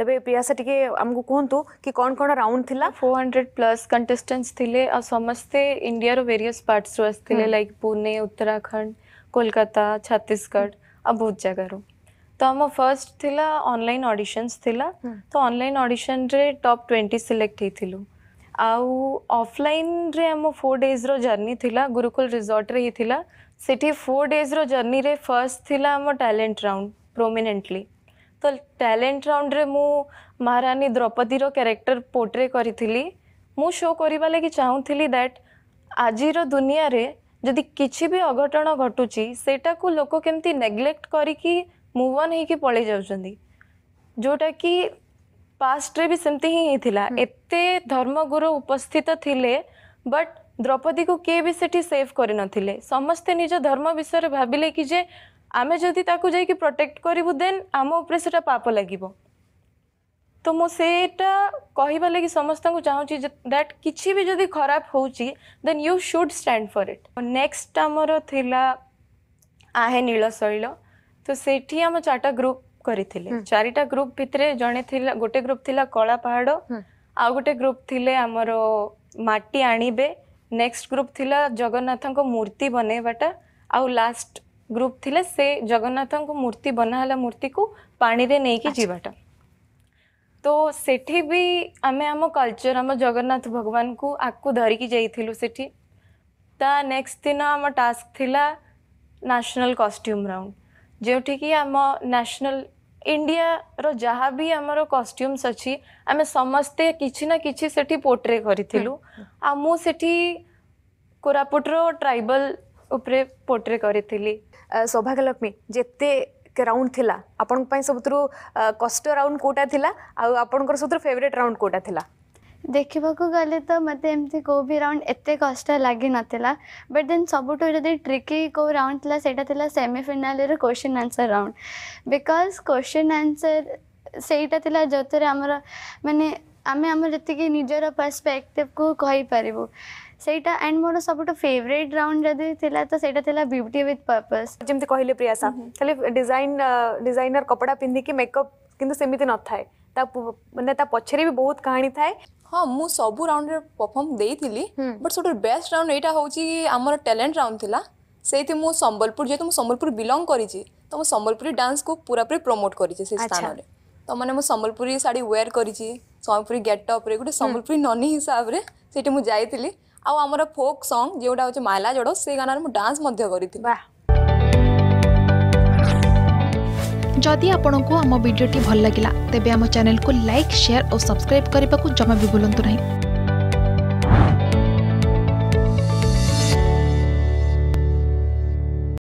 तबे प्रिया सर टिके हमको कहंतु कि कौन कौन राउंड थी थिला 400 प्लस कंटेस्टेंट्स थिले आ समस्ते इंडिया रो वेरियस पार्ट्स रो आस्थिले लाइक पुणे उत्तराखंड कोलकाता छत्तीसगढ़ आ बहुत जगह रो तो हम फर्स्ट थिला ऑनलाइन ऑडिशंस थिला तो ऑनलाइन ऑडिशन रे टॉप 20 सिलेक्ट हेथिलु आउ ऑफलाइन रे हम 4 डेज रो जर्नी थिला गुरुकुल रिसॉर्ट रे हेथिला सेठी 4 डेज रो जर्नी रे फर्स्ट थिला हम टैलेंट राउंड प्रोमिनेंटली तो टैलेंट राउंड रे मु महारानी द्रौपदी क्यारेक्टर पोर्ट्रे करी शो करवा लगी चाहूली दैट आज दुनिया रे जदि कि भी अघटन घटू से लोक केमती नेग्लेक्ट करी मुव अन हो पल जोटा कि पास्ट्रे भी सेमती ही, ही थिला एत धर्मगुरु उपस्थित थिले बट द्रौपदी को किए भी सेफ करें समस्ते निज धर्म विषय भाविले कि ଆମେ ଯଦି ତାକୁ ଯାଇକି ପ୍ରୋଟେକ୍ଟ କରିବୁ ଦେନ୍ ଆମ ଉପରେ ସେଇଟା ପାପ ଲାଗିବ ତ ମୁଁ ସେଇଟା କହିବା ଲାଗି ସମସ୍ତଙ୍କୁ ଚାହୁଁଛି ଦ୍ୟାଟ୍ କିଛି ବି ଯଦି ଖରାପ ହେଉଛି then you should stand for it next ଆମର ଥିଲା ଆହେ ନୀଳ ଶୈଳ ତ ସେଇଠି ଆମ ଚାରିଟା ଗ୍ରୁପ୍ କରିଥିଲେ ଚାରିଟା ଗ୍ରୁପ୍ ଭିତରେ ଜଣେ ଥିଲା ଗୋଟେ ଗ୍ରୁପ୍ ଥିଲା କଳା ପାହାଡ଼ ଆଉ ଗୋଟେ ଗ୍ରୁପ୍ ଥିଲେ ଆମର ମାଟି ଆଣିବେ ନେକ୍ସଟ ଗ୍ରୁପ୍ ଥିଲା ଜଗନ୍ନାଥଙ୍କ ମୂର୍ତ୍ତି ବନେଇବାଟା ଆଉ ଲାଷ୍ଟ ଗ୍ରୁପ୍ ଥିଲେ ସେ ଜଗନ୍ନାଥଙ୍କ ମୂର୍ତ୍ତି ବନାହେଲା ମୂର୍ତ୍ତିକୁ ପାଣିରେ ନେଇକି ଯିବାଟା ତ ସେଠି ବି ଆମେ ଆମ କଲଚର ଆମ ଜଗନ୍ନାଥ ଭଗବାନଙ୍କୁ ଆକୁ ଧରିକି ଯାଇଥିଲୁ ସେଠି ତା ନେକ୍ସଟ ଦିନ ଆମ ଟାସ୍କ ଥିଲା ନ୍ୟାସନାଲ୍ କଷ୍ଟ୍ୟୁମ୍ ରାଉଣ୍ଡ ଯେଉଁଠିକି ଆମ ନ୍ୟାସନାଲ୍ ଇଣ୍ଡିଆର ଯାହା ବି ଆମର କଷ୍ଟ୍ୟୁମ୍ସ ଅଛି ଆମେ ସମସ୍ତେ କିଛି ନା କିଛି ସେଠି ପୋର୍ଟ୍ରେ କରିଥିଲୁ ଆଉ ମୁଁ ସେଠି କୋରାପୁଟର ଟ୍ରାଇବାଲ୍ ଉପରେ ପୋଟ୍ରେ କରିଥିଲି ସୌଭାଗ୍ୟଲକ୍ଷ୍ମୀ ଯେତେ ରାଉଣ୍ଡ ଥିଲା ଆପଣଙ୍କ ପାଇଁ ସବୁଥିରୁ କଷ୍ଟ ରାଉଣ୍ଡ କେଉଁଟା ଥିଲା ଆଉ ଆପଣଙ୍କର ସବୁଥିରୁ ଫେଭରେଟ୍ ରାଉଣ୍ଡ କେଉଁଟା ଥିଲା ଦେଖିବାକୁ ଗଲେ ତ ମୋତେ ଏମିତି କେଉଁ ବି ରାଉଣ୍ଡ ଏତେ କଷ୍ଟ ଲାଗିନଥିଲା ବଟ୍ ଦେନ୍ ସବୁଠୁ ଯଦି ଟ୍ରିକି କେଉଁ ରାଉଣ୍ଡ ଥିଲା ସେଇଟା ଥିଲା ସେମିଫିନାଲରେ question answer round because question answer ସେଇଟା ଥିଲା ଯେଉଁଥିରେ ଆମର ମାନେ ଆମେ ଆମର ଯେତିକି ନିଜର ପର୍ସପେକ୍ଟିଭ୍କୁ କହିପାରିବୁ सेटा एंड मोर सब फेवरेट राउंड जदि थिला त सेटा थिला ब्यूटी विथ पर्पस जेमते कहले प्रिया सा खाली डिजाइन डिजाइनर कपड़ा पिंधी के मेकअप किंतु सेमिति नथाय ता माने ता पछरे भी बहुत कहानी थाय हाँ मु सब राउंड परफर्म दे बट सब बेस्ट राउंड यहाँ हूँ आम टैलेंट राउंड था से मुझ सम्बलपुर जेहतु मुझ सम्बलपुर बिलंग करी तो मुझ सम्बलपुरी डांस को पूरा पूरी प्रमोट कर स्थान में तो मैंने मुझ सम्बलपुरी शाढ़ी वेयर करी सम्बलपुरी गेटअप्रे गए सम्बलपुरी ननी हिसाब से जाइली ଆଉ ଆମର ଫୋକ୍ ସଙ୍ଗ ଯେଉଁଟା ହେଉଛି ମାଇଲା ଜଡ଼ ସେ ଗାନାରେ ମୁଁ ଡାନ୍ସ ମଧ୍ୟ କରିଥିଲି ଯଦି ଆପଣଙ୍କୁ ଆମ ଭିଡ଼ିଓଟି ଭଲ ଲାଗିଲା ତେବେ ଆମ ଚ୍ୟାନେଲକୁ ଲାଇକ୍ ସେୟାର ଓ ସବସ୍କ୍ରାଇବ୍ କରିବାକୁ ଜମା ବି ଭୁଲନ୍ତୁ ନାହିଁ